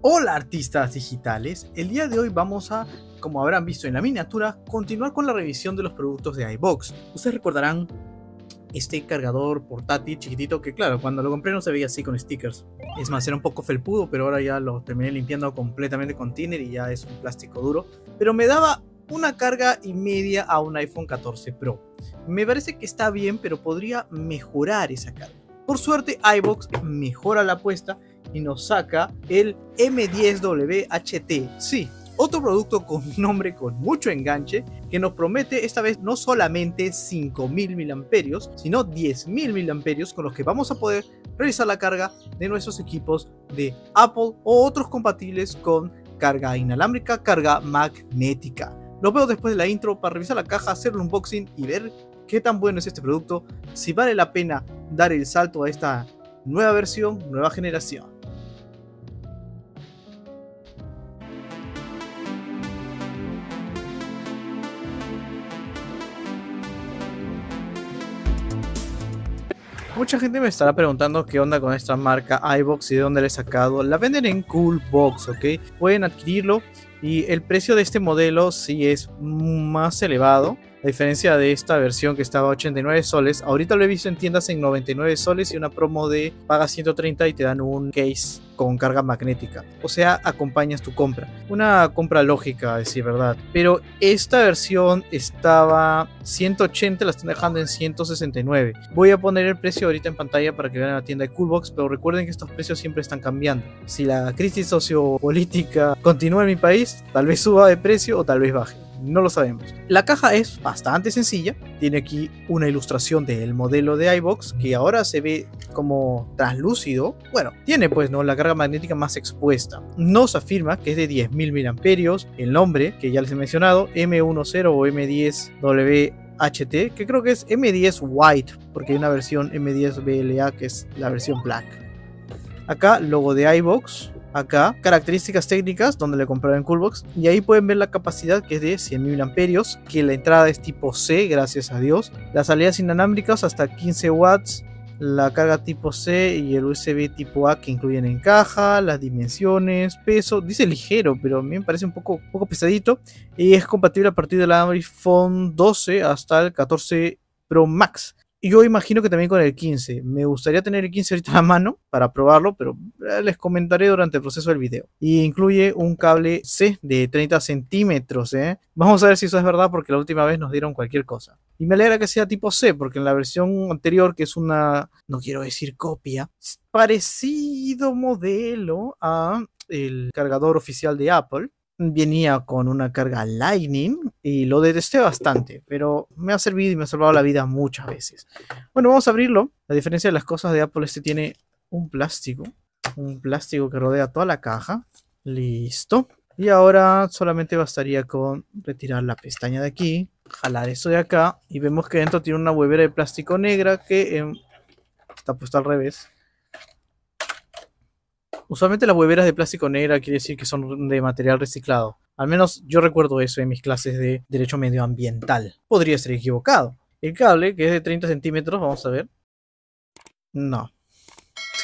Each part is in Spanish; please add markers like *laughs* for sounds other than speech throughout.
Hola artistas digitales, el día de hoy vamos a, como habrán visto en la miniatura, continuar con la revisión de los productos de iBox. Ustedes recordarán este cargador portátil chiquitito que claro, cuando lo compré no se veía así con stickers. Es más, era un poco felpudo, pero ahora ya lo terminé limpiando completamente con thinner y ya es un plástico duro. Pero me daba una carga y media a un iPhone 14 Pro. Me parece que está bien, pero podría mejorar esa carga. Por suerte, iBox mejora la apuesta y nos saca el M10WHT. Sí, otro producto con nombre con mucho enganche que nos promete esta vez no solamente 5.000 mAh, sino 10.000 mAh con los que vamos a poder realizar la carga de nuestros equipos de Apple o otros compatibles con carga inalámbrica, carga magnética. Los veo después de la intro para revisar la caja, hacer un unboxing y ver qué tan bueno es este producto, si vale la pena dar el salto a esta nueva versión, nueva generación. Mucha gente me estará preguntando qué onda con esta marca iBox y de dónde la he sacado. La venden en Coolbox, ¿ok? Pueden adquirirlo y el precio de este modelo sí es más elevado. A diferencia de esta versión que estaba a 89 soles, ahorita lo he visto en tiendas en 99 soles y una promo de paga 130 y te dan un case con carga magnética. O sea, acompañas tu compra. Una compra lógica, a decir verdad. Pero esta versión estaba 180, la están dejando en 169. Voy a poner el precio ahorita en pantalla para que vean la tienda de Coolbox, pero recuerden que estos precios siempre están cambiando. Si la crisis sociopolítica continúa en mi país, tal vez suba de precio o tal vez baje no lo sabemos. La caja es bastante sencilla, tiene aquí una ilustración del modelo de iBox que ahora se ve como translúcido. Bueno, tiene pues no la carga magnética más expuesta. Nos afirma que es de 10.000 mAh, el nombre que ya les he mencionado, M10 o m 10 WHT que creo que es M10 White, porque hay una versión M10 BLA que es la versión black. Acá logo de iBox, acá características técnicas donde le compraron Coolbox y ahí pueden ver la capacidad que es de 100.000 amperios que la entrada es tipo C gracias a Dios las salidas inanámbricas hasta 15 watts la carga tipo C y el USB tipo A que incluyen en caja, las dimensiones, peso, dice ligero, pero a mí me parece un poco, poco pesadito y es compatible a partir del iPhone 12 hasta el 14 Pro Max. Yo imagino que también con el 15. Me gustaría tener el 15 ahorita a mano para probarlo, pero eh, les comentaré durante el proceso del video. Y incluye un cable C de 30 centímetros. ¿eh? Vamos a ver si eso es verdad porque la última vez nos dieron cualquier cosa. Y me alegra que sea tipo C porque en la versión anterior, que es una, no quiero decir copia, parecido modelo a el cargador oficial de Apple, venía con una carga Lightning y lo detesté bastante, pero me ha servido y me ha salvado la vida muchas veces. Bueno, vamos a abrirlo. a diferencia de las cosas de Apple, este tiene un plástico, un plástico que rodea toda la caja. Listo. Y ahora solamente bastaría con retirar la pestaña de aquí, jalar esto de acá y vemos que dentro tiene una huevera de plástico negra que em, está puesta al revés. Usualmente las hueveras de plástico negra quiere decir que son de material reciclado. Al menos yo recuerdo eso en mis clases de derecho medioambiental. Podría ser equivocado. El cable, que es de 30 centímetros, vamos a ver. No.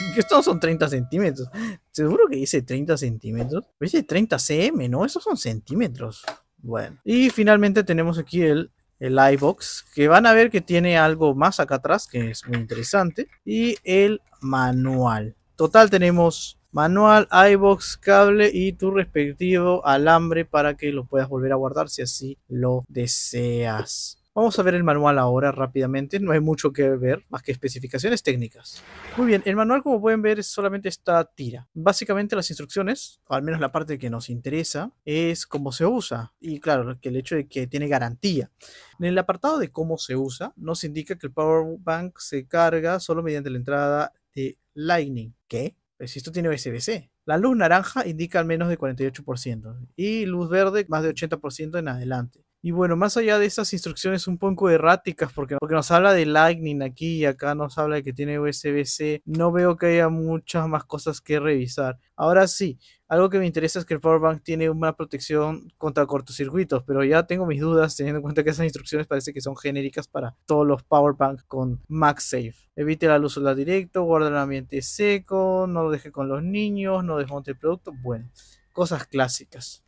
*laughs* Estos son 30 centímetros. Seguro que dice 30 centímetros. Dice 30 cm, ¿no? Esos son centímetros. Bueno. Y finalmente tenemos aquí el, el iBox, que van a ver que tiene algo más acá atrás, que es muy interesante. Y el manual. Total tenemos manual, iBox, cable y tu respectivo alambre para que lo puedas volver a guardar si así lo deseas. Vamos a ver el manual ahora rápidamente, no hay mucho que ver, más que especificaciones técnicas. Muy bien, el manual como pueden ver es solamente esta tira. Básicamente las instrucciones, o al menos la parte que nos interesa, es cómo se usa. Y claro, que el hecho de que tiene garantía. En el apartado de cómo se usa, nos indica que el power bank se carga solo mediante la entrada de Lightning. ¿Qué? Eh, si esto tiene USB-C, La luz naranja indica al menos de 48% y luz verde más de 80% en adelante. Y bueno, más allá de estas instrucciones un poco erráticas, porque, porque nos habla de Lightning aquí y acá nos habla de que tiene USB-C, no veo que haya muchas más cosas que revisar. Ahora sí, algo que me interesa es que el Powerbank tiene una protección contra cortocircuitos, pero ya tengo mis dudas teniendo en cuenta que esas instrucciones parece que son genéricas para todos los powerbanks con MagSafe. Evite la luz solar directo, guarda el ambiente seco, no lo deje con los niños, no desmonte el producto. Bueno, cosas clásicas.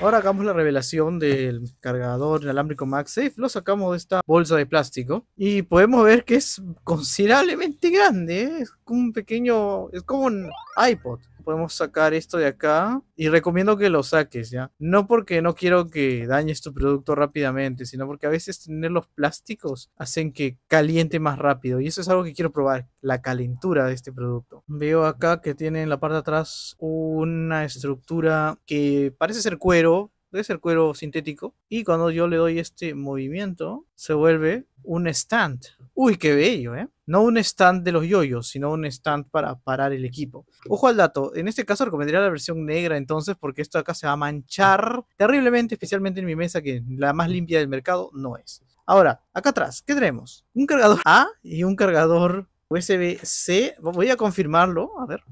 Ahora hagamos la revelación del cargador inalámbrico MagSafe. Lo sacamos de esta bolsa de plástico y podemos ver que es considerablemente grande. ¿eh? Es como un pequeño, es como un iPod podemos sacar esto de acá y recomiendo que lo saques, ¿ya? No porque no quiero que dañes tu producto rápidamente, sino porque a veces tener los plásticos hacen que caliente más rápido y eso es algo que quiero probar, la calentura de este producto. Veo acá que tiene en la parte de atrás una estructura que parece ser cuero, es el cuero sintético. Y cuando yo le doy este movimiento, se vuelve un stand. Uy, qué bello, ¿eh? No un stand de los yoyos, sino un stand para parar el equipo. Ojo al dato, en este caso recomendaría la versión negra entonces, porque esto acá se va a manchar terriblemente, especialmente en mi mesa, que la más limpia del mercado no es. Ahora, acá atrás, ¿qué tenemos? Un cargador A y un cargador USB-C. Voy a confirmarlo, a ver.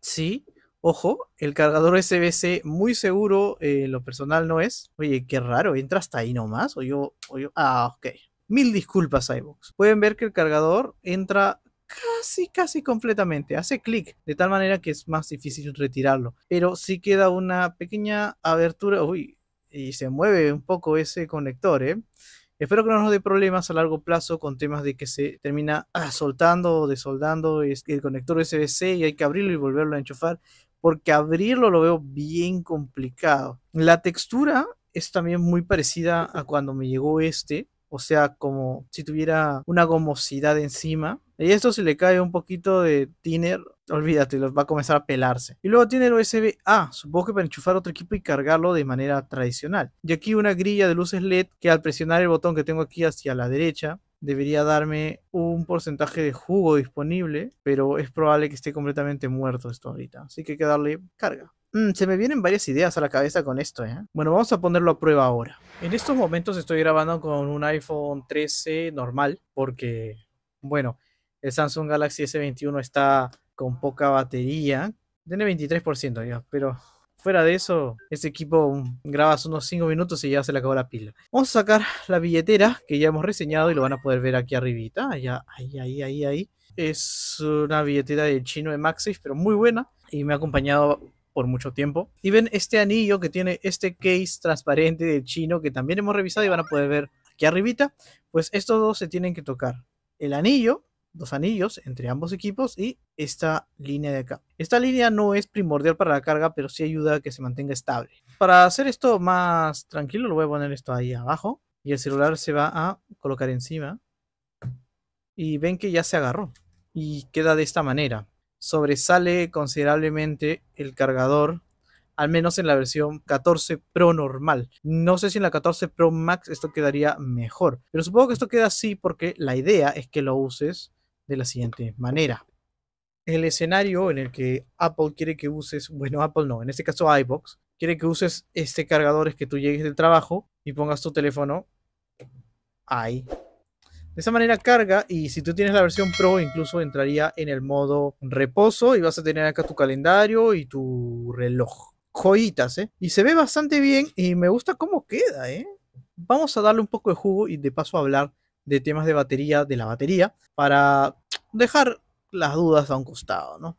Sí, Ojo, el cargador SBC muy seguro, eh, lo personal no es. Oye, qué raro, entra hasta ahí nomás. O yo, o yo. Ah, ok. Mil disculpas, iBox. Pueden ver que el cargador entra casi, casi completamente. Hace clic, de tal manera que es más difícil retirarlo. Pero sí queda una pequeña abertura. Uy, y se mueve un poco ese conector, ¿eh? Espero que no nos dé problemas a largo plazo con temas de que se termina ah, soltando o desoldando este, el conector SBC y hay que abrirlo y volverlo a enchufar porque abrirlo lo veo bien complicado. La textura es también muy parecida a cuando me llegó este, o sea, como si tuviera una gomosidad encima. Y esto si le cae un poquito de tiner olvídate, va a comenzar a pelarse. Y luego tiene el USB A, supongo que para enchufar otro equipo y cargarlo de manera tradicional. Y aquí una grilla de luces LED que al presionar el botón que tengo aquí hacia la derecha, debería darme un porcentaje de jugo disponible, pero es probable que esté completamente muerto esto ahorita, así que hay que darle carga. Mm, se me vienen varias ideas a la cabeza con esto, ¿eh? Bueno, vamos a ponerlo a prueba ahora. En estos momentos estoy grabando con un iPhone 13 normal, porque, bueno, el Samsung Galaxy S21 está con poca batería, tiene 23%, ya. pero Fuera de eso, ese equipo mm, grabas unos 5 minutos y ya se le acabó la pila. Vamos a sacar la billetera que ya hemos reseñado y lo van a poder ver aquí arribita. Allá, ahí, ahí, ahí, ahí. Es una billetera del chino de Maxis, pero muy buena. Y me ha acompañado por mucho tiempo. Y ven este anillo que tiene este case transparente del chino que también hemos revisado y van a poder ver aquí arribita. Pues estos dos se tienen que tocar. El anillo dos anillos entre ambos equipos y esta línea de acá. Esta línea no es primordial para la carga, pero sí ayuda a que se mantenga estable. Para hacer esto más tranquilo, lo voy a poner esto ahí abajo y el celular se va a colocar encima. Y ven que ya se agarró y queda de esta manera. Sobresale considerablemente el cargador al menos en la versión 14 Pro normal. No sé si en la 14 Pro Max esto quedaría mejor, pero supongo que esto queda así porque la idea es que lo uses de la siguiente manera. El escenario en el que Apple quiere que uses, bueno, Apple no, en este caso iBox, quiere que uses este cargador es que tú llegues del trabajo y pongas tu teléfono ahí. De esa manera carga y si tú tienes la versión Pro incluso entraría en el modo reposo y vas a tener acá tu calendario y tu reloj. Joyitas, ¿eh? Y se ve bastante bien y me gusta cómo queda, ¿eh? Vamos a darle un poco de jugo y de paso hablar de temas de batería, de la batería, para dejar las dudas a un costado, ¿no?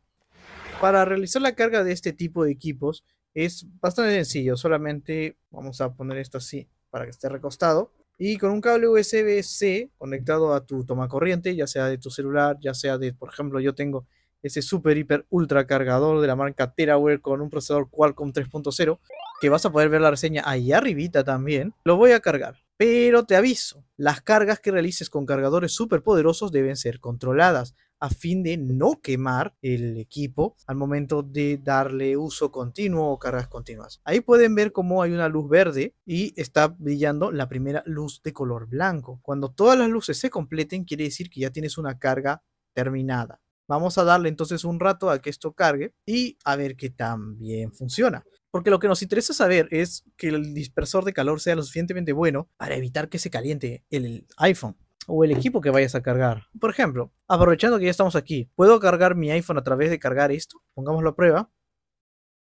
Para realizar la carga de este tipo de equipos es bastante sencillo, solamente vamos a poner esto así para que esté recostado y con un cable USB-C conectado a tu toma corriente, ya sea de tu celular, ya sea de, por ejemplo, yo tengo ese super hiper ultra cargador de la marca TeraWare con un procesador Qualcomm 3.0 que vas a poder ver la reseña ahí arribita también, lo voy a cargar. Pero te aviso, las cargas que realices con cargadores poderosos deben ser controladas a fin de no quemar el equipo al momento de darle uso continuo o cargas continuas. Ahí pueden ver cómo hay una luz verde y está brillando la primera luz de color blanco. Cuando todas las luces se completen quiere decir que ya tienes una carga terminada. Vamos a darle entonces un rato a que esto cargue y a ver que también funciona. Porque lo que nos interesa saber es que el dispersor de calor sea lo suficientemente bueno para evitar que se caliente el iPhone o el equipo que vayas a cargar. Por ejemplo, aprovechando que ya estamos aquí, ¿puedo cargar mi iPhone a través de cargar esto? Pongámoslo a prueba.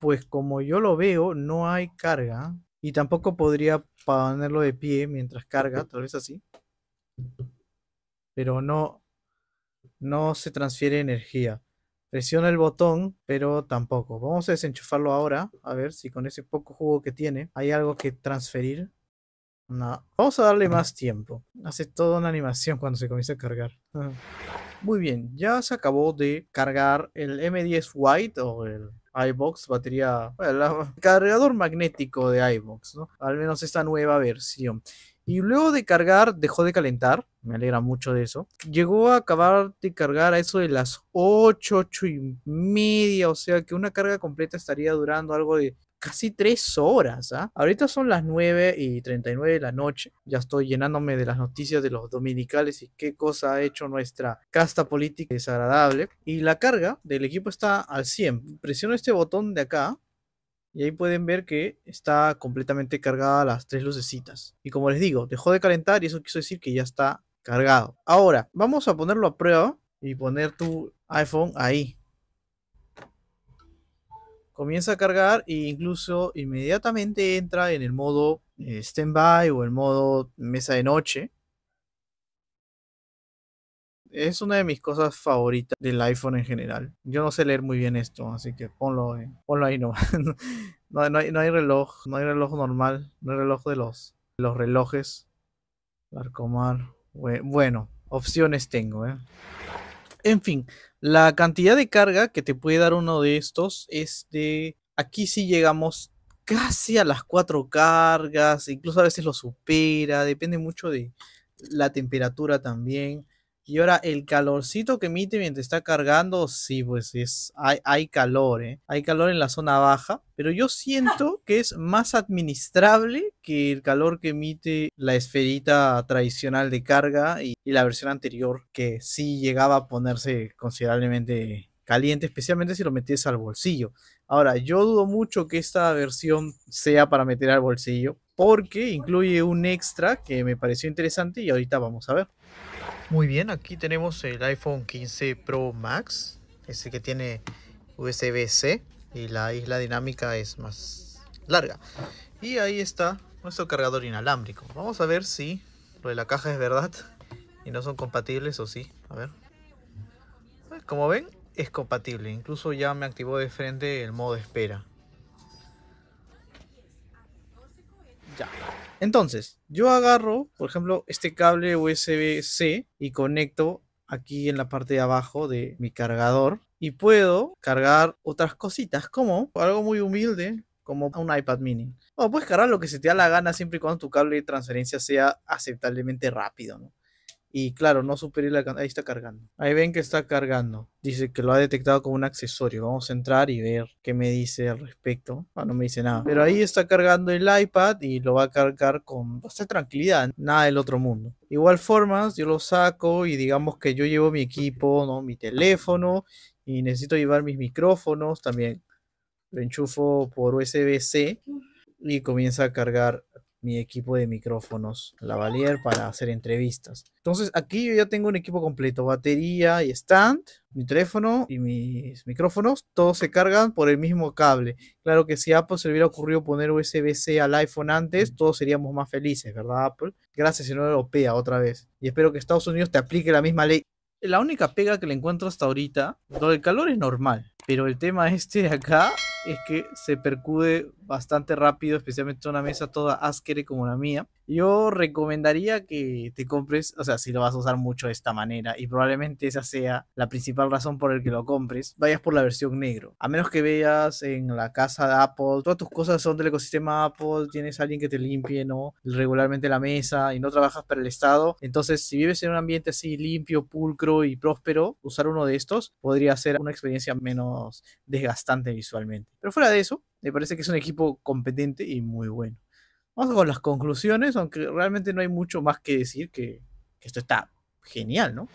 Pues como yo lo veo, no hay carga. Y tampoco podría ponerlo de pie mientras carga, tal vez así. Pero no, no se transfiere energía. Presiona el botón, pero tampoco. Vamos a desenchufarlo ahora, a ver si con ese poco jugo que tiene hay algo que transferir. vamos a darle más tiempo. Hace toda una animación cuando se comienza a cargar. Muy bien, ya se acabó de cargar el M10 White o el iBox, batería, el cargador magnético de iBox, ¿no? Al menos esta nueva versión. Y luego de cargar, dejó de calentar. Me alegra mucho de eso. Llegó a acabar de cargar a eso de las 8, 8 y media. O sea que una carga completa estaría durando algo de casi 3 horas. ¿ah? Ahorita son las 9 y 39 de la noche. Ya estoy llenándome de las noticias de los dominicales y qué cosa ha hecho nuestra casta política desagradable. Y la carga del equipo está al 100. Presiono este botón de acá y ahí pueden ver que está completamente cargada las tres lucecitas. Y como les digo, dejó de calentar y eso quiso decir que ya está cargado. Ahora, vamos a ponerlo a prueba y poner tu iPhone ahí. Comienza a cargar e incluso inmediatamente entra en el modo eh, standby o el modo mesa de noche es una de mis cosas favoritas del iPhone en general. Yo no sé leer muy bien esto, así que ponlo, ahí *laughs* no, no, hay, reloj, no hay reloj normal, no hay reloj de los, los relojes. Arcomar. Bueno, opciones tengo, ¿eh? En fin, la cantidad de carga que te puede dar uno de estos es de... Aquí sí llegamos casi a las cuatro cargas, incluso a veces lo supera, depende mucho de la temperatura también. Y ahora el calorcito que emite mientras está cargando, sí, pues es, hay, hay calor, ¿eh? Hay calor en la zona baja, pero yo siento que es más administrable que el calor que emite la esferita tradicional de carga y, la versión anterior, que sí llegaba a ponerse considerablemente caliente, especialmente si lo metes al bolsillo. Ahora, yo dudo mucho que esta versión sea para meter al bolsillo, porque incluye un extra que me pareció interesante y ahorita vamos a ver. Muy bien, aquí tenemos el iPhone 15 Pro Max, ese que tiene USB-C y la isla dinámica es más larga. Y ahí está nuestro cargador inalámbrico. Vamos a ver si lo de la caja es verdad y no son compatibles o sí. A ver. Pues, como ven, es compatible. Incluso ya me activó de frente el modo espera. Entonces, yo agarro, por ejemplo, este cable USB-C y conecto aquí en la parte de abajo de mi cargador y puedo cargar otras cositas como algo muy humilde como un iPad mini. O puedes cargar lo que se te da la gana siempre y cuando tu cable de transferencia sea aceptablemente rápido, ¿no? Y claro, no superior la Ahí está cargando. Ahí ven que está cargando. Dice que lo ha detectado como un accesorio. Vamos a entrar y ver qué me dice al respecto. Ah, no me dice nada. Pero ahí está cargando el iPad y lo va a cargar con bastante tranquilidad. Nada del otro mundo. Igual formas, yo lo saco y digamos que yo llevo mi equipo, ¿no? mi teléfono y necesito llevar mis micrófonos también. Lo enchufo por USB-C y comienza a cargar mi equipo de micrófonos La Valier para hacer entrevistas. Entonces aquí yo ya tengo un equipo completo, batería y stand, mi teléfono y mis micrófonos, todos se cargan por el mismo cable. Claro que si Apple se le hubiera ocurrido poner USB-C al iPhone antes, todos seríamos más felices, ¿verdad Apple? Gracias, Unión Europea, otra vez. Y espero que Estados Unidos te aplique la misma ley. La única pega que le encuentro hasta ahorita, todo el calor es normal pero el tema este de acá es que se percude bastante rápido, especialmente una mesa toda áspera como la mía. Yo recomendaría que te compres, o sea, si lo vas a usar mucho de esta manera, y probablemente esa sea la principal razón por la que lo compres, vayas por la versión negro. A menos que veas en la casa de Apple, todas tus cosas son del ecosistema Apple, tienes a alguien que te limpie, ¿no? Regularmente la mesa y no trabajas para el Estado. Entonces, si vives en un ambiente así limpio, pulcro y próspero, usar uno de estos podría ser una experiencia menos desgastante visualmente. Pero fuera de eso, me parece que es un equipo competente y muy bueno. Vamos con las conclusiones, aunque realmente no hay mucho más que decir que, esto está genial, ¿no?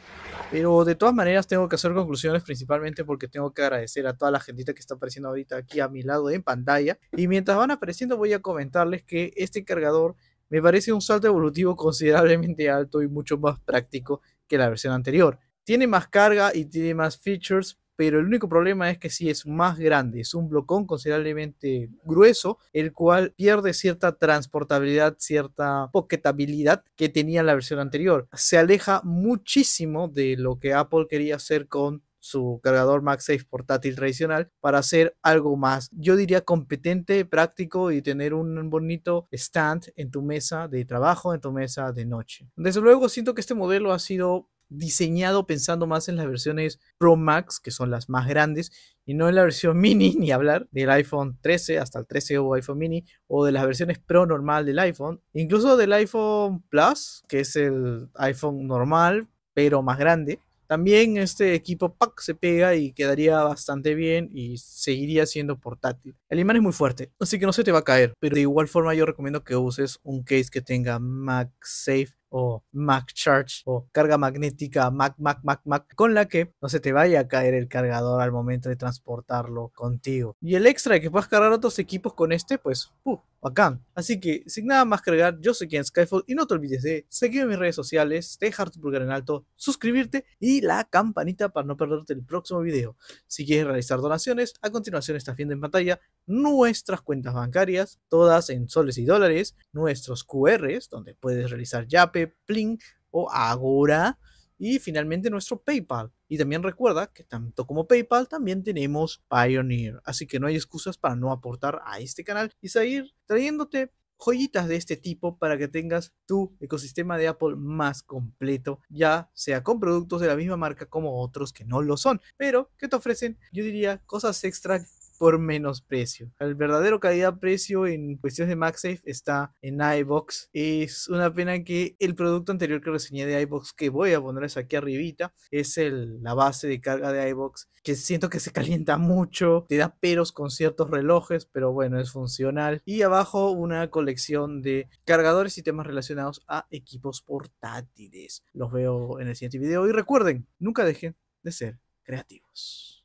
Pero de todas maneras tengo que hacer conclusiones principalmente porque tengo que agradecer a toda la gentita que está apareciendo ahorita aquí a mi lado en pantalla. Y mientras van apareciendo voy a comentarles que este cargador me parece un salto evolutivo considerablemente alto y mucho más práctico que la versión anterior. Tiene más carga y tiene más features, pero el único problema es que si es más grande, es un blocón considerablemente grueso, el cual pierde cierta transportabilidad, cierta pocketabilidad que tenía la versión anterior. Se aleja muchísimo de lo que Apple quería hacer con su cargador MagSafe portátil tradicional para hacer algo más, yo diría competente, práctico y tener un bonito stand en tu mesa de trabajo, en tu mesa de noche. Desde luego siento que este modelo ha sido diseñado pensando más en las versiones Pro Max, que son las más grandes, y no en la versión *laughs* mini, ni hablar del iPhone 13 hasta el 13 o iPhone mini, o de las versiones Pro normal del iPhone, incluso del iPhone Plus, que es el iPhone normal, pero más grande. También este equipo pack se pega y quedaría bastante bien y seguiría siendo portátil. El imán es muy fuerte, así que no se te va a caer, pero de igual forma yo recomiendo que uses un case que tenga MagSafe o Mac Charge o carga magnética Mac, Mac, Mac, Mac, con la que no se te vaya a caer el cargador al momento de transportarlo contigo. Y el extra de que puedas cargar otros equipos con este, pues, uh, bacán. Así que, sin nada más cargar, yo soy Ken Skyfall y no te olvides de seguir en mis redes sociales, dejar tu pulgar en alto, suscribirte y la campanita para no perderte el próximo video. Si quieres realizar donaciones, a continuación estás viendo en pantalla nuestras cuentas bancarias, todas en soles y dólares, nuestros QRs, donde puedes realizar ya Plink o Agora y finalmente nuestro PayPal. Y también recuerda que tanto como PayPal también tenemos Pioneer, así que no hay excusas para no aportar a este canal y seguir trayéndote joyitas de este tipo para que tengas tu ecosistema de Apple más completo, ya sea con productos de la misma marca como otros que no lo son, pero que te ofrecen, yo diría, cosas extra por menos precio. El verdadero calidad-precio en cuestiones de MagSafe está en iBox. Es una pena que el producto anterior que reseñé de iBox, que voy a ponerles aquí arribita, es el, la base de carga de iBox, que siento que se *laughs* calienta mucho, te da peros con ciertos relojes, pero bueno, es funcional. Y abajo una colección de cargadores y temas relacionados a equipos portátiles. Los veo en el siguiente video y recuerden, nunca dejen de ser creativos.